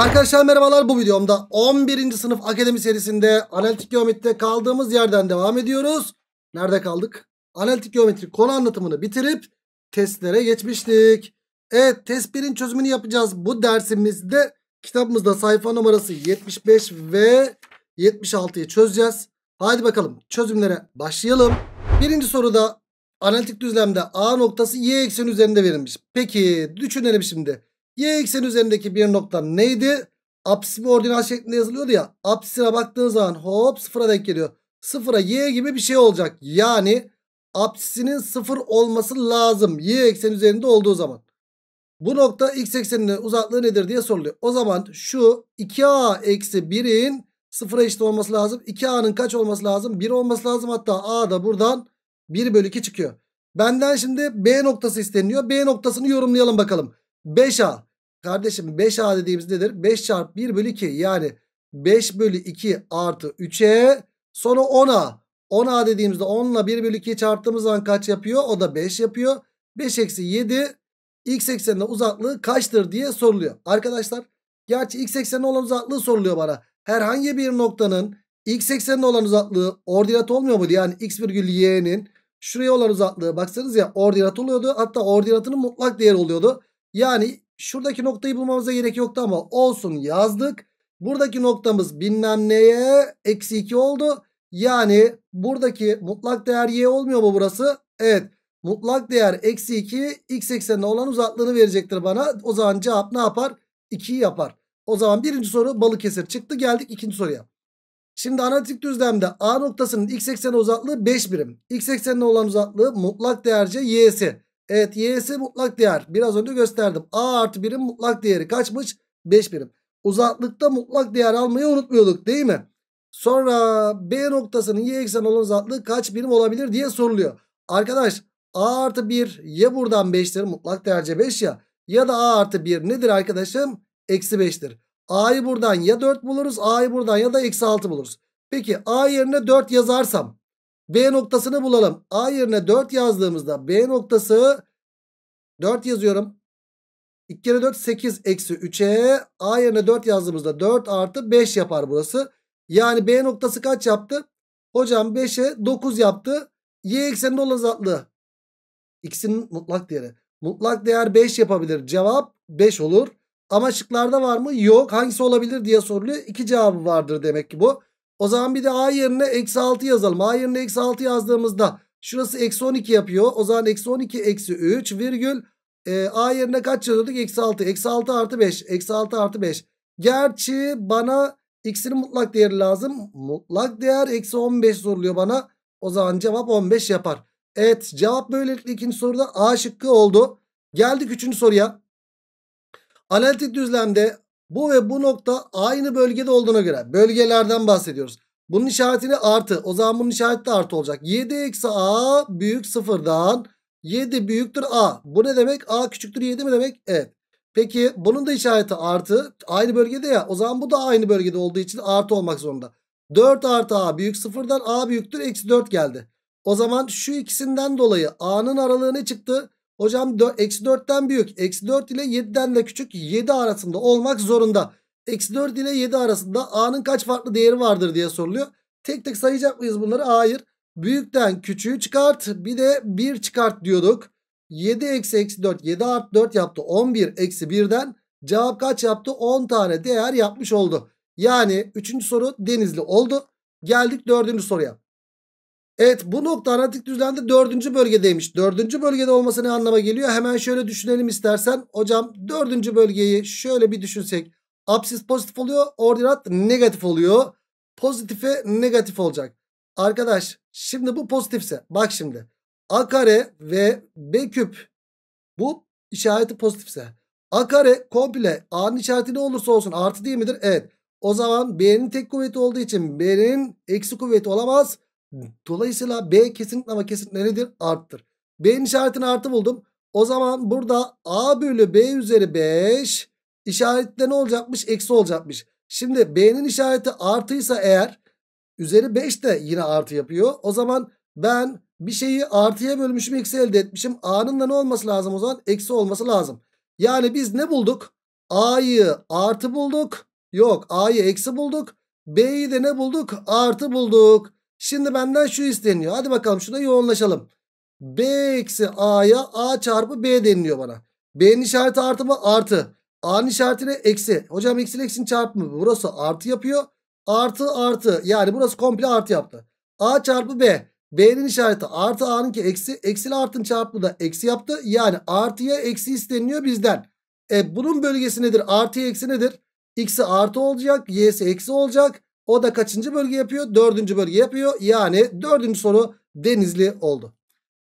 Arkadaşlar merhabalar bu videomda 11. sınıf akademi serisinde analitik geometride kaldığımız yerden devam ediyoruz. Nerede kaldık? Analitik geometri konu anlatımını bitirip testlere geçmiştik. Evet test 1'in çözümünü yapacağız. Bu dersimizde kitabımızda sayfa numarası 75 ve 76'yı çözeceğiz. Hadi bakalım çözümlere başlayalım. Birinci soruda analitik düzlemde A noktası y eksen üzerinde verilmiş. Peki düşünelim şimdi. Y ekseni üzerindeki bir nokta neydi? Apsimi ordinal şeklinde yazılıyordu ya. Apsisine baktığın zaman hop sıfıra denk geliyor. Sıfıra y gibi bir şey olacak. Yani apsisinin sıfır olması lazım. Y ekseni üzerinde olduğu zaman. Bu nokta x ekseninin uzaklığı nedir diye soruluyor. O zaman şu 2a eksi 1'in sıfıra eşit olması lazım. 2a'nın kaç olması lazım? 1 olması lazım. Hatta a da buradan 1 bölü 2 çıkıyor. Benden şimdi b noktası isteniyor. B noktasını yorumlayalım bakalım. 5a. Kardeşim 5A dediğimiz nedir? 5 çarpı 1 bölü 2 yani 5 bölü 2 artı 3'e sonra 10A. 10A dediğimizde 10 ile 1 bölü 2'yi çarptığımız zaman kaç yapıyor? O da 5 yapıyor. 5 eksi 7 x eksenine uzaklığı kaçtır diye soruluyor. Arkadaşlar gerçi x eksenine olan uzaklığı soruluyor bana. Herhangi bir noktanın x eksenine olan uzaklığı ordinat olmuyor mu? Yani x virgül y'nin şuraya olan uzaklığı baksanız ya ordinat oluyordu. Hatta ordinatının mutlak değeri oluyordu. Yani Şuradaki noktayı bulmamıza gerek yoktu ama olsun yazdık. Buradaki noktamız bilmem neye eksi 2 oldu. Yani buradaki mutlak değer y olmuyor mu burası? Evet. Mutlak değer eksi 2 x eksenine olan uzaklığını verecektir bana. O zaman cevap ne yapar? 2'yi yapar. O zaman birinci soru balık kesir çıktı. Geldik ikinci soruya. Şimdi analitik düzlemde A noktasının x ekseni uzaklığı 5 birim. X eksenine olan uzaklığı mutlak değerce y'si. Evet y'si mutlak değer. Biraz önce gösterdim. A artı 1'in mutlak değeri kaçmış? 5 birim. Uzaklıkta mutlak değer almayı unutmuyorduk değil mi? Sonra B noktasının y eksen olan uzaklığı kaç birim olabilir diye soruluyor. Arkadaş A artı 1 ya buradan 5'tir mutlak değerce 5 ya. Ya da A artı 1 nedir arkadaşım? Eksi 5'tir. A'yı buradan ya 4 buluruz A'yı buradan ya da eksi 6 buluruz. Peki A yerine 4 yazarsam B noktasını bulalım. A yerine 4 yazdığımızda B noktası 4 yazıyorum. 2 kere 4 8 eksi 3'e A yerine 4 yazdığımızda 4 artı 5 yapar burası. Yani B noktası kaç yaptı? Hocam 5'e 9 yaptı. Y ekseninde olan zatlı. X'in mutlak değeri. Mutlak değer 5 yapabilir. Cevap 5 olur. Ama şıklarda var mı? Yok. Hangisi olabilir diye soruluyor. İki cevabı vardır demek ki bu. O zaman bir de a yerine eksi 6 yazalım. A yerine eksi 6 yazdığımızda şurası eksi 12 yapıyor. O zaman eksi 12 eksi 3 virgül e, a yerine kaç yazıyorduk? Eksi 6. Eksi 6 artı 5. Eksi 6 artı 5. Gerçi bana x'in mutlak değeri lazım. Mutlak değer eksi 15 soruluyor bana. O zaman cevap 15 yapar. Evet cevap böylelikle ikinci soruda A şıkkı oldu. Geldik üçüncü soruya. Analitik düzlemde bu ve bu nokta aynı bölgede olduğuna göre bölgelerden bahsediyoruz. Bunun işaretini artı. O zaman bunun işareti de artı olacak. 7 eksi a büyük sıfırdan 7 büyüktür a. Bu ne demek? a küçüktür 7 mi demek? Evet. Peki bunun da işareti artı. Aynı bölgede ya. O zaman bu da aynı bölgede olduğu için artı olmak zorunda. 4 artı a büyük sıfırdan a büyüktür eksi 4 geldi. O zaman şu ikisinden dolayı a'nın aralığı ne çıktı? Hocam eksi 4'ten büyük. Eksi 4 ile 7'den de küçük. 7 arasında olmak zorunda. Eksi 4 ile 7 arasında A'nın kaç farklı değeri vardır diye soruluyor. Tek tek sayacak mıyız bunları? Hayır. Büyükten küçüğü çıkart. Bir de 1 çıkart diyorduk. 7 eksi eksi 4. 7 art 4 yaptı. 11 eksi 1'den cevap kaç yaptı? 10 tane değer yapmış oldu. Yani 3. soru Denizli oldu. Geldik 4. soruya. Evet bu nokta analitik düzlemde dördüncü bölgedeymiş. Dördüncü bölgede olması ne anlama geliyor? Hemen şöyle düşünelim istersen. Hocam dördüncü bölgeyi şöyle bir düşünsek. Apsis pozitif oluyor. Ordinat negatif oluyor. Pozitife negatif olacak. Arkadaş şimdi bu pozitifse. Bak şimdi. A kare ve B küp. Bu işareti pozitifse. A kare komple A'nın işareti ne olursa olsun artı değil midir? Evet. O zaman B'nin tek kuvveti olduğu için B'nin eksi kuvveti olamaz. Olamaz. Dolayısıyla B kesinlikle ama kesinlikle nedir? Arttır. B'nin işaretini artı buldum. O zaman burada A bölü B üzeri 5 işaretle ne olacakmış? Eksi olacakmış. Şimdi B'nin işareti artıysa eğer üzeri 5 de yine artı yapıyor. O zaman ben bir şeyi artıya bölmüşüm eksi elde etmişim. A'nın da ne olması lazım o zaman? Eksi olması lazım. Yani biz ne bulduk? A'yı artı bulduk. Yok A'yı eksi bulduk. B'yi de ne bulduk? Artı bulduk. Şimdi benden şu isteniyor. Hadi bakalım şuna yoğunlaşalım. B eksi A'ya A çarpı B deniliyor bana. B'nin işareti artı mı? Artı. A'nın işaretine eksi. Hocam eksi eksinin çarpımı. Burası artı yapıyor. Artı artı. Yani burası komple artı yaptı. A çarpı B. B'nin işareti artı a'nın ki eksi. Eksili artın çarpımı da eksi yaptı. Yani artıya eksi isteniyor bizden. E bunun bölgesi nedir? Artıya eksi nedir? X'i artı olacak. Y'si eksi olacak. O da kaçıncı bölge yapıyor? Dördüncü bölge yapıyor. Yani dördüncü soru denizli oldu.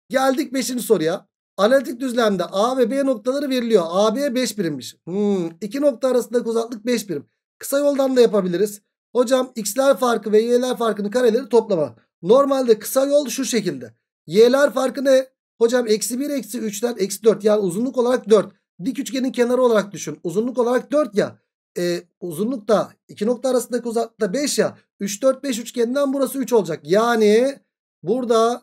Geldik beşinci soruya. Analitik düzlemde A ve B noktaları veriliyor. AB 5 birimmiş. Hmm, iki nokta arasındaki uzaklık 5 birim. Kısa yoldan da yapabiliriz. Hocam x'ler farkı ve y'ler farkının kareleri toplama. Normalde kısa yol şu şekilde. Y'ler farkı ne? Hocam eksi 1 eksi 3'ten eksi 4 yani uzunluk olarak 4. Dik üçgenin kenarı olarak düşün. Uzunluk olarak 4 ya e, da iki nokta arasındaki uzaklıkta 5 ya. 3 4 5 üçgeninden burası 3 olacak. Yani burada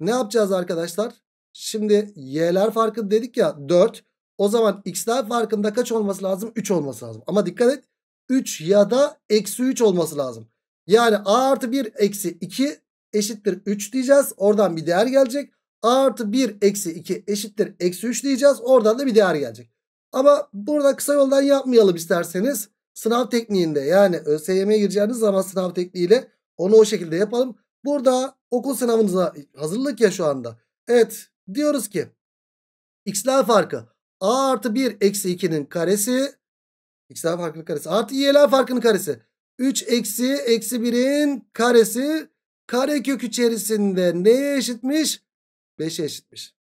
ne yapacağız arkadaşlar? Şimdi y'ler farkı dedik ya 4. O zaman x'ler farkında kaç olması lazım? 3 olması lazım. Ama dikkat et 3 ya da eksi 3 olması lazım. Yani a artı 1 eksi 2 eşittir 3 diyeceğiz. Oradan bir değer gelecek. A artı 1 eksi 2 eşittir eksi 3 diyeceğiz. Oradan da bir değer gelecek. Ama burada kısa yoldan yapmayalım isterseniz. Sınav tekniğinde yani ÖSYM'ye gireceğiniz zaman sınav tekniğiyle onu o şekilde yapalım. Burada okul sınavınıza hazırlık ya şu anda. Evet diyoruz ki x'ler farkı a artı 1 eksi 2'nin karesi x'ler farkının karesi artı y'ler farkının karesi 3 eksi eksi 1'in karesi kare kök içerisinde neye eşitmiş? 5'e eşitmiş.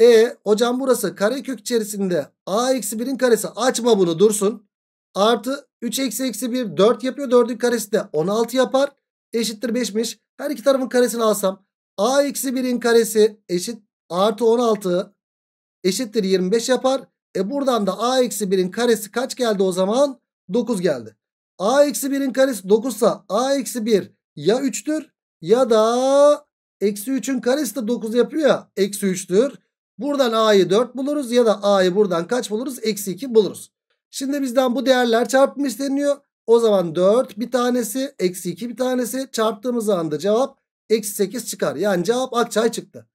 E hocam burası karekök içerisinde a eksi 1'in karesi açma bunu dursun. Artı 3 eksi eksi 1 4 yapıyor 4'ün karesi de 16 yapar. Eşittir 5'miş. Her iki tarafın karesini alsam a eksi 1'in karesi eşit artı 16 eşittir 25 yapar. E buradan da a eksi 1'in karesi kaç geldi o zaman? 9 geldi. a eksi 1'in karesi 9 sa a eksi 1 ya 3'tür ya da eksi 3'ün karesi de 9 yapıyor ya eksi 3'tür. Buradan a'yı 4 buluruz ya da a'yı buradan kaç buluruz? Eksi 2 buluruz. Şimdi bizden bu değerler çarpımı isteniyor. O zaman 4 bir tanesi eksi 2 bir tanesi çarptığımız anda cevap eksi 8 çıkar. Yani cevap akçay çıktı.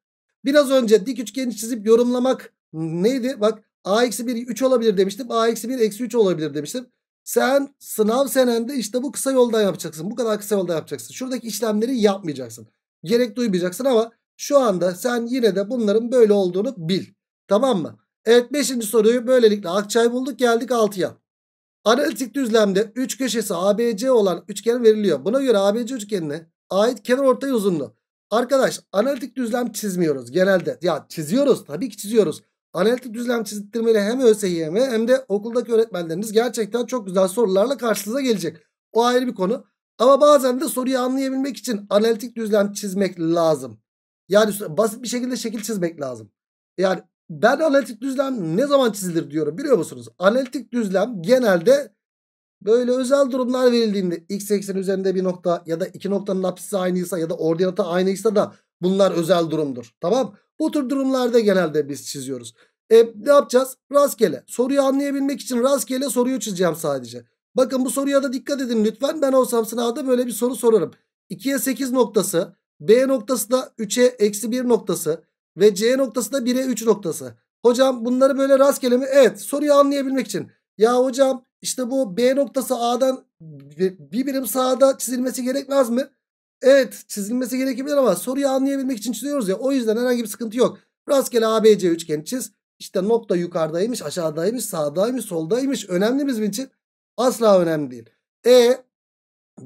Biraz önce dik üçgeni çizip yorumlamak neydi? Bak a eksi 1 3 olabilir demiştim. a eksi 1 eksi 3 olabilir demiştim. Sen sınav senende işte bu kısa yoldan yapacaksın. Bu kadar kısa yoldan yapacaksın. Şuradaki işlemleri yapmayacaksın. Gerek duymayacaksın ama şu anda sen yine de bunların böyle olduğunu bil. Tamam mı? Evet 5. soruyu böylelikle Akçay bulduk geldik 6'ya. Analitik düzlemde 3 köşesi ABC olan üçgen veriliyor. Buna göre ABC üçgenine ait kenar ortay uzunluğu. Arkadaş analitik düzlem çizmiyoruz genelde. Ya çiziyoruz tabii ki çiziyoruz. Analitik düzlem çizdirmeyle hem ÖSYM hem de okuldaki öğretmenleriniz gerçekten çok güzel sorularla karşınıza gelecek. O ayrı bir konu. Ama bazen de soruyu anlayabilmek için analitik düzlem çizmek lazım. Yani basit bir şekilde şekil çizmek lazım. Yani ben analitik düzlem ne zaman çizilir diyorum biliyor musunuz? Analitik düzlem genelde böyle özel durumlar verildiğinde x ekseni üzerinde bir nokta ya da iki noktanın apsisi aynıysa ya da ordinatı aynıysa da bunlar özel durumdur. Tamam Bu tür durumlarda genelde biz çiziyoruz. E ne yapacağız? Rastgele. Soruyu anlayabilmek için rastgele soruyu çizeceğim sadece. Bakın bu soruya da dikkat edin lütfen. Ben olsam sınavda böyle bir soru sorarım. 2'ye 8 noktası B noktası da 3'e eksi 1 noktası. Ve C noktası da 1'e 3 noktası. Hocam bunları böyle rastgele mi? Evet soruyu anlayabilmek için. Ya hocam işte bu B noktası A'dan bir birim sağda çizilmesi gerekmez mi? Evet çizilmesi gerekebilir ama soruyu anlayabilmek için çiziyoruz ya. O yüzden herhangi bir sıkıntı yok. Rastgele ABC üçgeni çiz. İşte nokta yukarıdaymış, aşağıdaymış, sağdaymış, soldaymış. Önemli bizim için. Asla önemli değil. E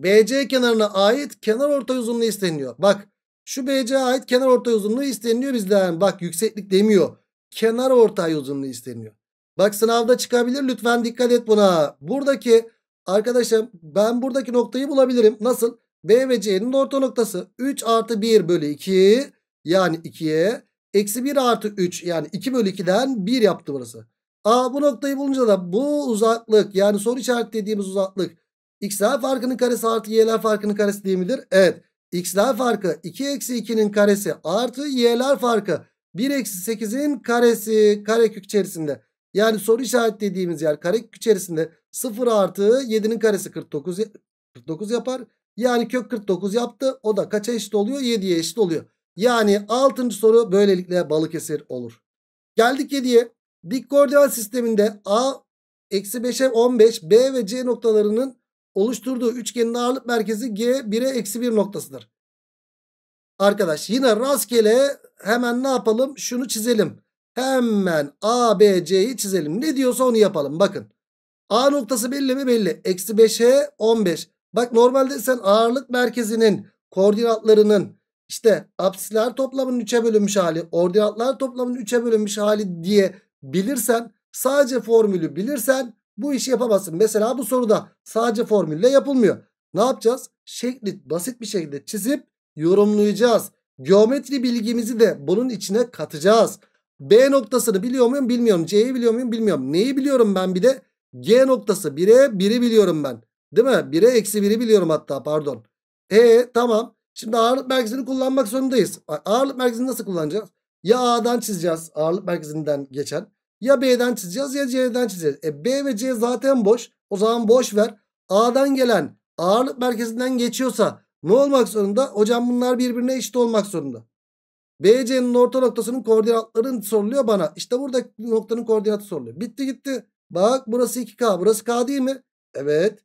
BC kenarına ait kenar ortay uzunluğu isteniyor. Bak şu BC ait kenar ortay uzunluğu isteniyor bizden. Bak yükseklik demiyor. Kenar ortay uzunluğu isteniyor. Bak sınavda çıkabilir lütfen dikkat et buna. Buradaki arkadaşlar ben buradaki noktayı bulabilirim. Nasıl? B ve C'nin orta noktası 3 artı 1 bölü 2 yani 2'ye eksi 1 artı 3 yani 2 bölü 2'den 1 yaptı burası. Aa, bu noktayı bulunca da bu uzaklık yani soru işaret dediğimiz uzaklık x'ler farkının karesi artı y'ler farkının karesi değil midir? Evet. x'ler farkı 2 eksi 2'nin karesi artı y'ler farkı 1 eksi 8'in karesi karekök içerisinde. Yani soru işaret dediğimiz yer karekök içerisinde 0 artı 7'nin karesi 49, 49 yapar. Yani kök 49 yaptı. O da kaça eşit oluyor? 7'ye eşit oluyor. Yani 6. soru böylelikle Balıkesir olur. Geldik 7'ye. Dik koordinat sisteminde A eksi 5'e 15 B ve C noktalarının oluşturduğu üçgenin ağırlık merkezi G1'e eksi 1 noktasıdır. Arkadaş yine rastgele hemen ne yapalım? Şunu çizelim. Hemen A, B, C'yi çizelim. Ne diyorsa onu yapalım. Bakın. A noktası belli mi? Belli. Eksi 5'e 15. Bak normalde sen ağırlık merkezinin koordinatlarının işte apsisler toplamının 3'e bölünmüş hali, ordinatlar toplamının 3'e bölünmüş hali diye bilirsen, sadece formülü bilirsen bu işi yapamazsın. Mesela bu soruda sadece formülle yapılmıyor. Ne yapacağız? Şekli basit bir şekilde çizip yorumlayacağız. Geometri bilgimizi de bunun içine katacağız. B noktasını biliyor muyum? Bilmiyorum. C'yi biliyor muyum? Bilmiyorum. Neyi biliyorum ben bir de? G noktası 1'e 1'i biliyorum ben. Değil mi? 1'e eksi 1'i biliyorum hatta pardon. E tamam. Şimdi ağırlık merkezini kullanmak zorundayız. Ağırlık merkezini nasıl kullanacağız? Ya A'dan çizeceğiz ağırlık merkezinden geçen. Ya B'den çizeceğiz ya C'den çizeceğiz. E B ve C zaten boş. O zaman boş ver. A'dan gelen ağırlık merkezinden geçiyorsa ne olmak zorunda? Hocam bunlar birbirine eşit olmak zorunda. BC'nin orta noktasının koordinatları soruluyor bana. İşte burada noktanın koordinatı soruluyor. Bitti gitti. Bak burası 2K. Burası K değil mi? Evet.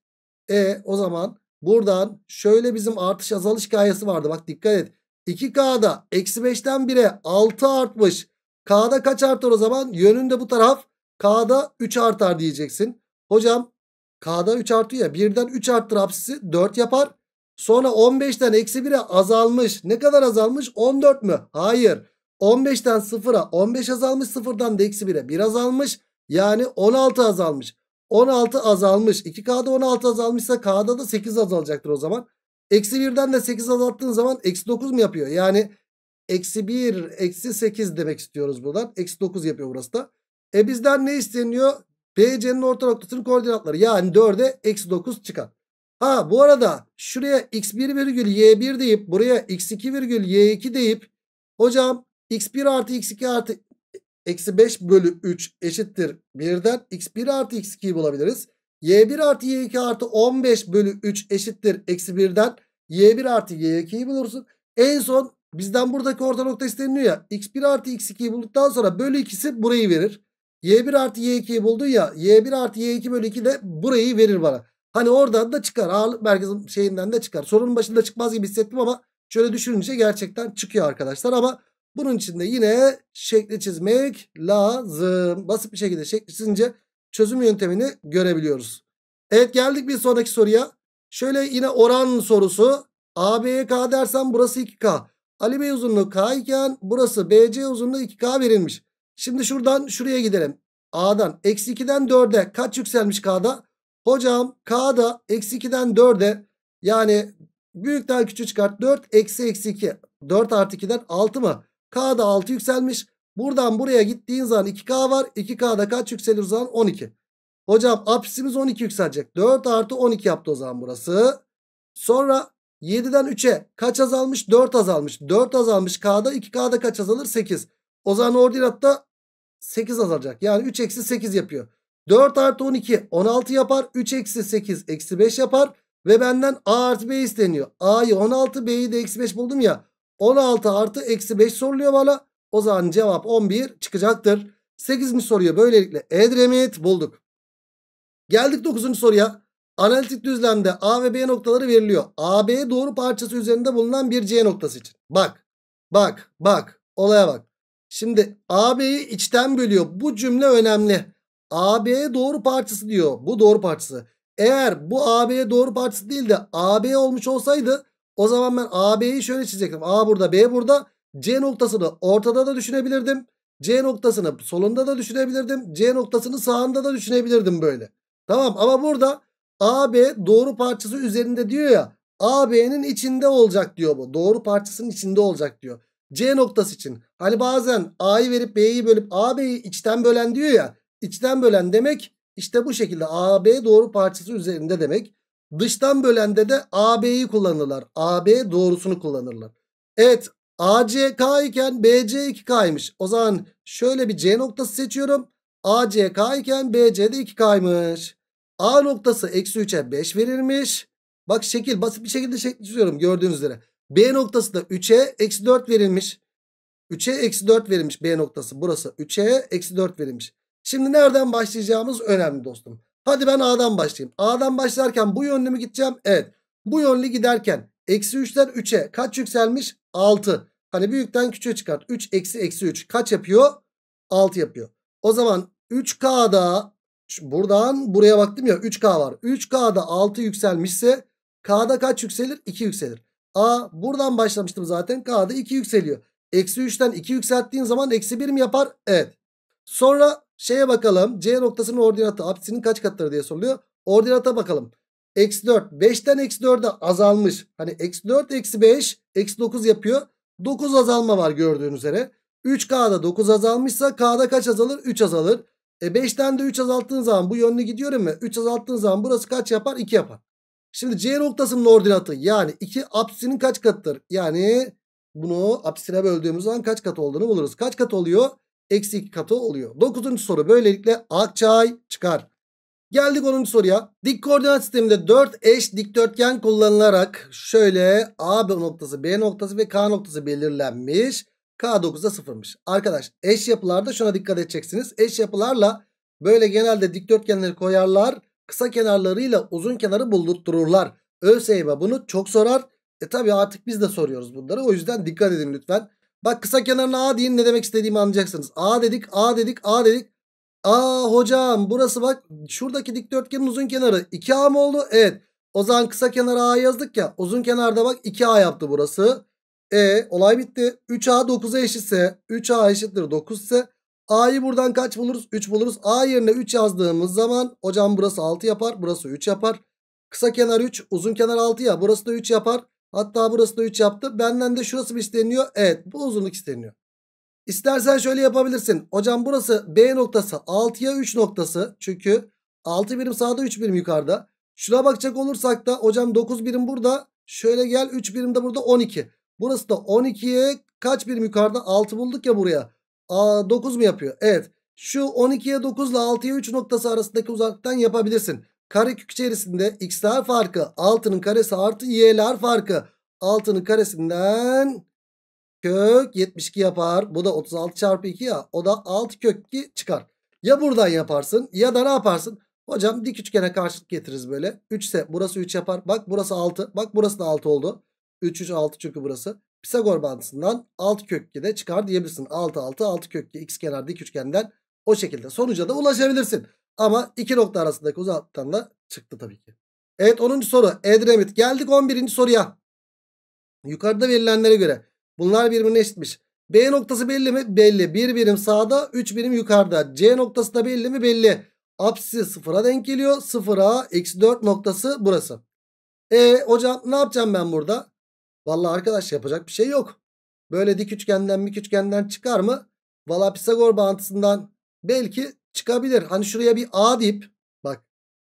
E o zaman buradan şöyle bizim artış azalış hikayesi vardı. Bak dikkat et. 2K'da eksi 5'ten 1'e 6 artmış. K'da kaç artar o zaman? Yönünde bu taraf. K'da 3 artar diyeceksin. Hocam K'da 3 artıyor ya. 1'den 3 arttır apsisi 4 yapar. Sonra 15'ten eksi 1'e azalmış. Ne kadar azalmış? 14 mü? Hayır. 15'ten 0'a 15 azalmış. 0'dan da eksi 1'e 1 azalmış. Yani 16 azalmış. 16 azalmış. 2K'da 16 azalmışsa K'da da 8 azalacaktır o zaman. Eksi 1'den de 8 azalttığın zaman eksi 9 mu yapıyor? Yani Eksi 1, eksi 8 demek istiyoruz buradan. Eksi 9 yapıyor burası da. E bizden ne isteniyor? BC'nin orta noktasının koordinatları. Yani 4'e eksi 9 çıkar. Ha bu arada şuraya x1 virgül y1 deyip buraya x2 virgül y2 deyip hocam x1 artı x2 artı eksi 5 bölü 3 eşittir 1'den x1 artı x2'yi bulabiliriz. y1 artı y2 artı 15 bölü 3 eşittir eksi 1'den y1 artı y2'yi bulursun. En son Bizden buradaki orta nokta isteniyor ya. X1 artı X2'yi bulduktan sonra bölü ikisi burayı verir. Y1 artı Y2'yi buldu ya. Y1 artı Y2 bölü 2 de burayı verir bana. Hani oradan da çıkar. Ağırlık merkezin şeyinden de çıkar. Sorunun başında çıkmaz gibi hissettim ama şöyle düşününce gerçekten çıkıyor arkadaşlar. Ama bunun için de yine şekli çizmek lazım. Basit bir şekilde şekli çizince çözüm yöntemini görebiliyoruz. Evet geldik bir sonraki soruya. Şöyle yine oran sorusu. ABK dersen burası 2K. Ali B uzunluğu K iken burası BC uzunluğu 2K verilmiş. Şimdi şuradan şuraya gidelim. A'dan eksi 2'den 4'e kaç yükselmiş K'da? Hocam K'da eksi 2'den 4'e yani büyükten küçüğü çıkart 4 eksi eksi 2. 4 artı 2'den 6 mı? K'da 6 yükselmiş. Buradan buraya gittiğin zaman 2K var. 2K'da kaç yükselir zaman? 12. Hocam apsimiz 12 yükselecek. 4 artı 12 yaptı o zaman burası. Sonra 7'den 3'e kaç azalmış? 4 azalmış. 4 azalmış K'da 2K'da kaç azalır? 8. O zaman ordinatta 8 azalacak. Yani 3 eksi 8 yapıyor. 4 artı 12 16 yapar. 3 eksi 8 eksi 5 yapar. Ve benden A artı B isteniyor. A'yı 16 B'yi de eksi 5 buldum ya. 16 artı eksi 5 soruluyor bana. O zaman cevap 11 çıkacaktır. 8. soruyor? böylelikle Edremit bulduk. Geldik 9. soruya. Analitik düzlemde A ve B noktaları veriliyor. AB doğru parçası üzerinde bulunan bir C noktası için. Bak. Bak. Bak. Olaya bak. Şimdi AB'yi içten bölüyor. Bu cümle önemli. AB doğru parçası diyor. Bu doğru parçası. Eğer bu AB doğru parçası değil de AB olmuş olsaydı o zaman ben AB'yi şöyle çizecektim. A burada B burada. C noktasını ortada da düşünebilirdim. C noktasını solunda da düşünebilirdim. C noktasını sağında da düşünebilirdim böyle. Tamam ama burada AB doğru parçası üzerinde diyor ya. AB'nin içinde olacak diyor bu. Doğru parçasının içinde olacak diyor. C noktası için. Hani bazen A'yı verip B'yi bölüp AB'yi içten bölen diyor ya. İçten bölen demek işte bu şekilde AB doğru parçası üzerinde demek. Dıştan bölende de AB'yi kullanırlar. AB doğrusunu kullanırlar. Evet ACK iken BC 2K'ymış. O zaman şöyle bir C noktası seçiyorum. ACK iken BC de 2K'ymış. A noktası eksi 3'e 5 verilmiş. Bak şekil basit bir şekilde şekil çiziyorum gördüğünüz üzere. B noktası da 3'e eksi 4 verilmiş. 3'e eksi 4 verilmiş B noktası. Burası 3'e eksi 4 verilmiş. Şimdi nereden başlayacağımız önemli dostum. Hadi ben A'dan başlayayım. A'dan başlarken bu yönlü mü gideceğim? Evet. Bu yönlü giderken eksi 3'ten 3'e kaç yükselmiş? 6. Hani büyükten küçüğe çıkart. 3 eksi eksi 3 kaç yapıyor? 6 yapıyor. O zaman 3K'da Şimdi buradan buraya baktım ya 3K var. 3K'da 6 yükselmişse K'da kaç yükselir? 2 yükselir. A buradan başlamıştım zaten. K'da 2 yükseliyor. Eksi 3'ten 2 yükselttiğin zaman eksi 1 mi yapar? Evet. Sonra şeye bakalım. C noktasının ordinatı apsinin kaç katları diye soruluyor. Ordinata bakalım. Eksi 4. 5'ten eksi 4'e azalmış. Hani eksi 4 eksi 5 eksi 9 yapıyor. 9 azalma var gördüğün üzere. 3K'da 9 azalmışsa K'da kaç azalır? 3 azalır. E 5'ten de 3 azalttığın zaman bu yönlü gidiyor ama 3 azalttığın zaman burası kaç yapar? 2 yapar. Şimdi C noktasının ordinatı yani 2 apsisinin kaç katıdır? Yani bunu apsisine böldüğümüz zaman kaç kat olduğunu buluruz. Kaç kat oluyor? Eksi 2 katı oluyor. 9. soru böylelikle Akçay çıkar. Geldik 10. soruya. Dik koordinat sisteminde 4 eş dikdörtgen kullanılarak şöyle A noktası, B noktası ve K noktası belirlenmiş. K9'da sıfırmış. Arkadaş eş yapılarda şuna dikkat edeceksiniz. Eş yapılarla böyle genelde dikdörtgenleri koyarlar. Kısa kenarlarıyla uzun kenarı buldurttururlar. ÖSYM bunu çok sorar. E tabi artık biz de soruyoruz bunları. O yüzden dikkat edin lütfen. Bak kısa kenarına A deyin ne demek istediğimi anlayacaksınız. A dedik, A dedik, A dedik. A hocam burası bak şuradaki dikdörtgenin uzun kenarı 2A mı oldu? Evet. O zaman kısa kenara A yazdık ya. Uzun kenarda bak 2A yaptı burası. E olay bitti. 3A 9'a eşitse 3A eşittir 9 ise A'yı buradan kaç buluruz? 3 buluruz. A yerine 3 yazdığımız zaman hocam burası 6 yapar. Burası 3 yapar. Kısa kenar 3 uzun kenar 6 ya. Burası da 3 yapar. Hatta burası da 3 yaptı. Benden de şurası mı isteniyor? Evet bu uzunluk isteniyor. İstersen şöyle yapabilirsin. Hocam burası B noktası 6'ya 3 noktası. Çünkü 6 birim sağda 3 birim yukarıda. Şuna bakacak olursak da hocam 9 birim burada. Şöyle gel 3 birim de burada 12. Burası da 12'ye kaç birim yukarıda 6 bulduk ya buraya. Aa, 9 mu yapıyor? Evet. Şu 12'ye 9 ile 6'ya 3 noktası arasındaki uzaktan yapabilirsin. Karekök içerisinde x'ler farkı 6'nın karesi artı y'ler farkı 6'nın karesinden kök 72 yapar. Bu da 36 çarpı 2 ya. O da 6 kök 2 çıkar. Ya buradan yaparsın ya da ne yaparsın? Hocam dik üçgene karşılık getiririz böyle. 3 ise burası 3 yapar. Bak burası 6. Bak burası da 6 oldu. 3 3 6 çünkü burası. Pisagor bantısından alt kökge de çıkar diyebilirsin. 6 6 6 kökge x kenar dik üçgenden o şekilde sonuca da ulaşabilirsin. Ama iki nokta arasındaki uzaktan da çıktı tabii ki. Evet 10. soru Edremit. Geldik 11. soruya. Yukarıda verilenlere göre bunlar birbirine eşitmiş. B noktası belli mi? Belli. bir birim sağda 3 birim yukarıda. C noktası da belli mi? Belli. Apsisi sıfıra denk geliyor. Sıfıra x 4 noktası burası. E hocam ne yapacağım ben burada? Vallahi arkadaş yapacak bir şey yok. Böyle dik üçgenden bir üçgenden çıkar mı? Valla Pisagor bağıntısından belki çıkabilir. Hani şuraya bir A deyip bak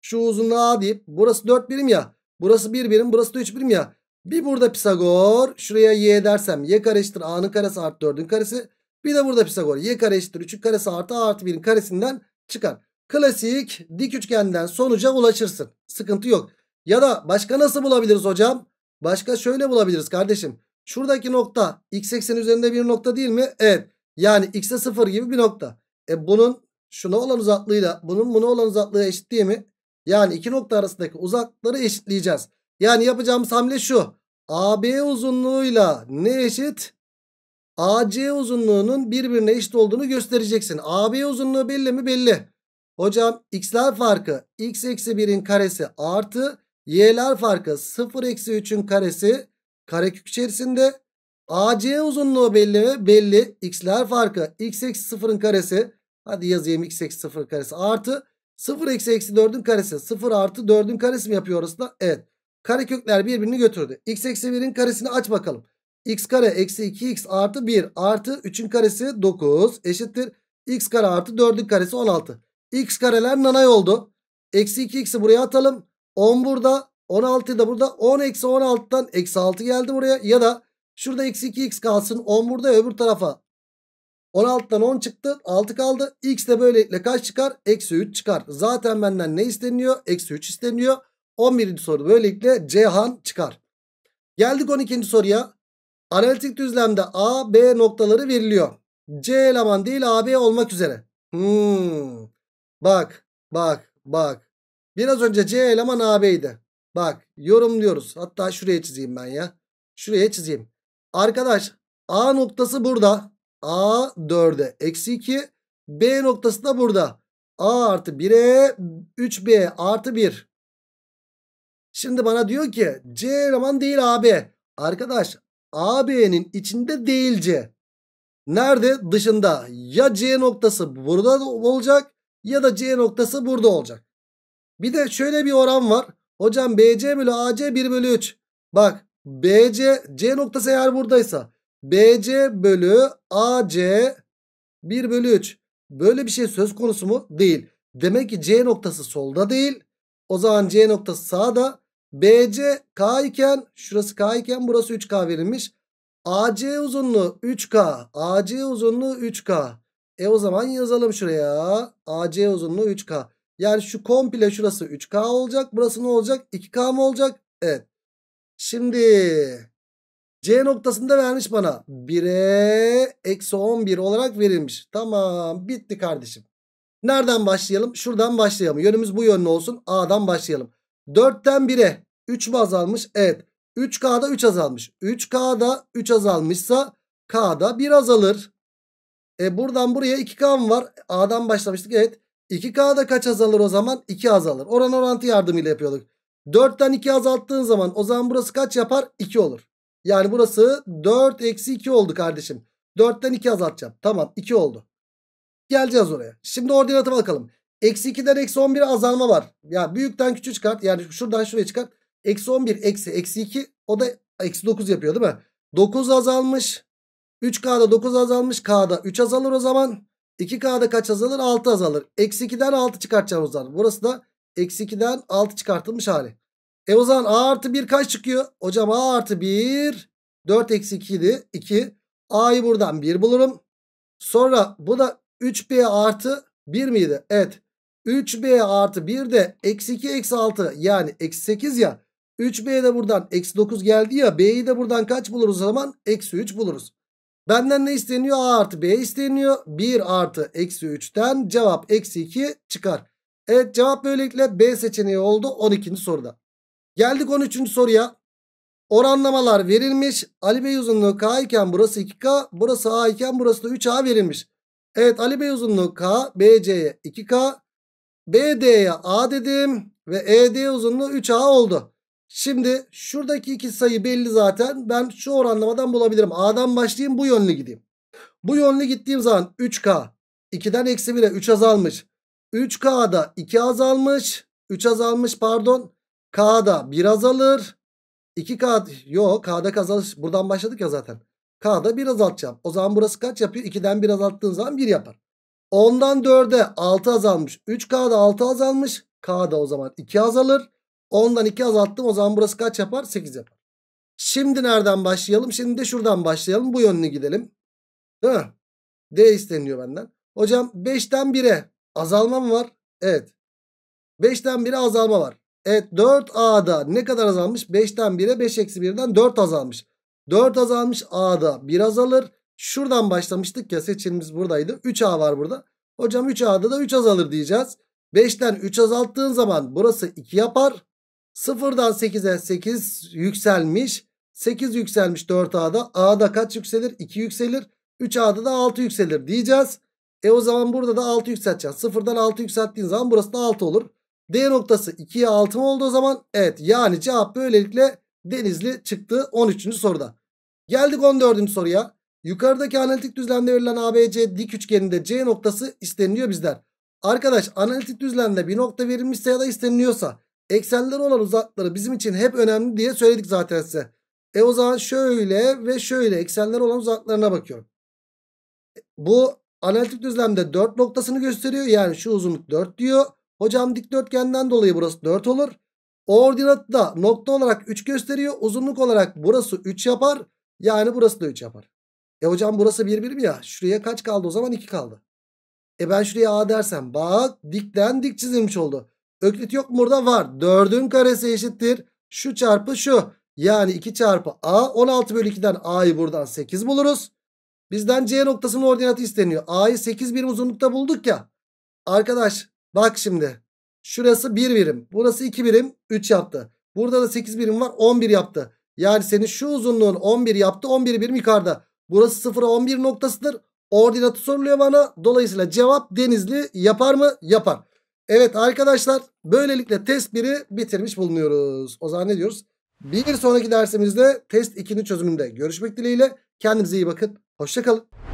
şu uzunluğa A deyip burası 4 birim ya. Burası 1 bir birim burası da 3 birim ya. Bir burada Pisagor şuraya y dersem y kare eşittir a'nın karesi artı 4'ün karesi. Bir de burada Pisagor y kare eşittir 3'ün karesi artı a artı 1'in karesinden çıkar. Klasik dik üçgenden sonuca ulaşırsın. Sıkıntı yok. Ya da başka nasıl bulabiliriz hocam? Başka şöyle bulabiliriz kardeşim. Şuradaki nokta x ekseni üzerinde bir nokta değil mi? Evet. Yani x'e 0 gibi bir nokta. E bunun şuna olan uzaklığıyla bunun buna olan uzaklığı eşit değil mi? Yani iki nokta arasındaki uzakları eşitleyeceğiz. Yani yapacağımız hamle şu. AB uzunluğuyla ne eşit? AC uzunluğunun birbirine eşit olduğunu göstereceksin. AB uzunluğu belli mi? Belli. Hocam x'ler farkı x eksi 1'in karesi artı Y'ler farkı 0 eksi 3'ün karesi karekök içerisinde. AC uzunluğu belli mi? Belli. X'ler farkı x eksi 0'ın karesi. Hadi yazayım x eksi 0 karesi artı 0 eksi eksi 4'ün karesi. 0 artı 4'ün karesi mi yapıyor orasında? Evet. Karekökler birbirini götürdü. x eksi 1'in karesini aç bakalım. x kare eksi 2x artı 1 artı 3'ün karesi 9 eşittir. x kare artı 4'ün karesi 16. x kareler nanay oldu. Eksi 2x'i buraya atalım. 10 burada 16 da burada 10 eksi 16'dan eksi 6 geldi buraya ya da şurada eksi 2x kalsın 10 burada öbür tarafa 16'dan 10 çıktı 6 kaldı x de böylelikle kaç çıkar eksi 3 çıkar zaten benden ne isteniyor eksi 3 isteniyor 11. soru böylelikle Cihan çıkar geldik 12. soruya analitik düzlemde A B noktaları veriliyor C eleman değil AB olmak üzere hmm. bak bak bak Biraz önce C eleman AB'ydi. Bak yorumluyoruz. Hatta şuraya çizeyim ben ya. Şuraya çizeyim. Arkadaş A noktası burada. A 4'e eksi 2. B noktası da burada. A artı 1'e 3B artı 1. Şimdi bana diyor ki C eleman değil AB. Arkadaş AB'nin içinde değil C. Nerede? Dışında. Ya C noktası burada olacak ya da C noktası burada olacak. Bir de şöyle bir oran var. Hocam BC bölü AC 1 bölü 3. Bak BC C noktası eğer buradaysa BC bölü AC 1 bölü 3. Böyle bir şey söz konusu mu? Değil. Demek ki C noktası solda değil. O zaman C noktası sağda. BC K iken şurası K iken burası 3K verilmiş. AC uzunluğu 3K. AC uzunluğu 3K. E o zaman yazalım şuraya. AC uzunluğu 3K. Yani şu komple şurası 3K olacak. Burası ne olacak? 2K mı olacak? Evet. Şimdi C noktasında vermiş bana. 1'e eksi 11 olarak verilmiş. Tamam bitti kardeşim. Nereden başlayalım? Şuradan başlayalım. Yönümüz bu yönlü olsun. A'dan başlayalım. 4'ten 1'e 3 mü azalmış? Evet. 3K'da 3 azalmış. 3K'da 3 azalmışsa K'da 1 azalır. E buradan buraya 2K mı var? A'dan başlamıştık. Evet. 2K'da kaç azalır o zaman? 2 azalır. Oran orantı yardımıyla yapıyorduk. 4'ten 2 azalttığın zaman o zaman burası kaç yapar? 2 olur. Yani burası 4 eksi 2 oldu kardeşim. 4'ten 2 azaltacağım. Tamam 2 oldu. Geleceğiz oraya. Şimdi ordinatı bakalım. Eksi 2'den eksi 11'e azalma var. Ya büyükten küçük çıkart. Yani şuradan şuraya çıkart. Eksi 11 eksi eksi 2 o da eksi 9 yapıyor değil mi? 9 azalmış. 3K'da 9 azalmış. K'da 3 azalır o zaman. 2K'da kaç azalır? 6 azalır. Eksi 2'den 6 çıkartacağım o zaman. Burası da eksi 2'den 6 çıkartılmış hali. E o zaman A artı 1 kaç çıkıyor? Hocam A artı 1 4 eksi 2 idi. 2. A'yı buradan 1 bulurum. Sonra bu da 3B artı 1 miydi? Evet. 3B artı 1 de eksi 2 eksi 6 yani eksi 8 ya. 3B de buradan eksi 9 geldi ya. B'yi de buradan kaç buluruz o zaman? Eksi 3 buluruz. Benden ne isteniyor? A artı B isteniyor. 1 artı eksi 3'ten cevap eksi 2 çıkar. Evet cevap böylelikle B seçeneği oldu 12. soruda. Geldik 13. soruya. Oranlamalar verilmiş. Ali Bey uzunluğu K iken burası 2K. Burası A iken burası da 3A verilmiş. Evet Ali Bey uzunluğu K. BC'ye 2K. BD'ye A dedim. Ve ED uzunluğu 3A oldu. Şimdi şuradaki iki sayı belli zaten. Ben şu oranlamadan bulabilirim. A'dan başlayayım bu yönlü gideyim. Bu yönlü gittiğim zaman 3K 2'den eksi 1'e 3 azalmış. 3K'da 2 azalmış. 3 azalmış pardon. K'da 1 azalır. 2K yok K'da azalış. Buradan başladık ya zaten. K'da 1 azaltacağım. O zaman burası kaç yapıyor? 2'den 1 azalttığın zaman 1 yapar. 10'dan 4'e 6 azalmış. 3K'da 6 azalmış. K'da o zaman 2 azalır. 10'dan 2 azalttım. O zaman burası kaç yapar? 8 yapar. Şimdi nereden başlayalım? Şimdi de şuradan başlayalım. Bu yönlü gidelim. Değil mi? D isteniyor benden. Hocam 5'ten 1'e azalma mı var? Evet. 5'ten 1'e azalma var. Evet 4A'da ne kadar azalmış? 5'ten 1'e 5 eksi 1'den 4 azalmış. 4 azalmış A'da 1 azalır. Şuradan başlamıştık ya seçimimiz buradaydı. 3A var burada. Hocam 3A'da da 3 azalır diyeceğiz. 5'ten 3 azalttığın zaman burası 2 yapar. Sıfırdan 8'e 8 yükselmiş. 8 yükselmiş 4A'da. A'da kaç yükselir? 2 yükselir. 3A'da da 6 yükselir diyeceğiz. E o zaman burada da 6 yükselteceğiz. Sıfırdan 6 yükselttiğin zaman burası da 6 olur. D noktası 2'ye 6 mı oldu o zaman? Evet yani cevap böylelikle Denizli çıktı 13. soruda. Geldik 14. soruya. Yukarıdaki analitik düzlemde verilen ABC dik üçgeninde C noktası isteniliyor bizler. Arkadaş analitik düzlemde bir nokta verilmişse ya da isteniliyorsa Eksenleri olan uzakları bizim için hep önemli diye söyledik zaten size. E o zaman şöyle ve şöyle eksenleri olan uzaklarına bakıyorum. Bu analitik düzlemde 4 noktasını gösteriyor. Yani şu uzunluk 4 diyor. Hocam dikdörtgenden dolayı burası 4 olur. Ordinatı da nokta olarak 3 gösteriyor. Uzunluk olarak burası 3 yapar. Yani burası da 3 yapar. E hocam burası 1 mi ya. Şuraya kaç kaldı o zaman 2 kaldı. E ben şuraya A dersem bak dikten dik çizilmiş oldu. Öklit yok mu burada? Var. 4'ün karesi eşittir. Şu çarpı şu. Yani 2 çarpı A. 16 bölü 2'den A'yı buradan 8 buluruz. Bizden C noktasının ordinatı isteniyor. A'yı 8 birim uzunlukta bulduk ya. Arkadaş bak şimdi. Şurası 1 birim. Burası 2 birim. 3 yaptı. Burada da 8 birim var. 11 yaptı. Yani senin şu uzunluğun 11 yaptı. 11 birim yukarıda. Burası 0'a 11 noktasıdır. Ordinatı soruluyor bana. Dolayısıyla cevap denizli yapar mı? Yapar. Evet arkadaşlar böylelikle test 1'i bitirmiş bulunuyoruz. O zaman ne diyoruz? Bir sonraki dersimizde test 2'nin çözümünde görüşmek dileğiyle. Kendinize iyi bakın. Hoşçakalın.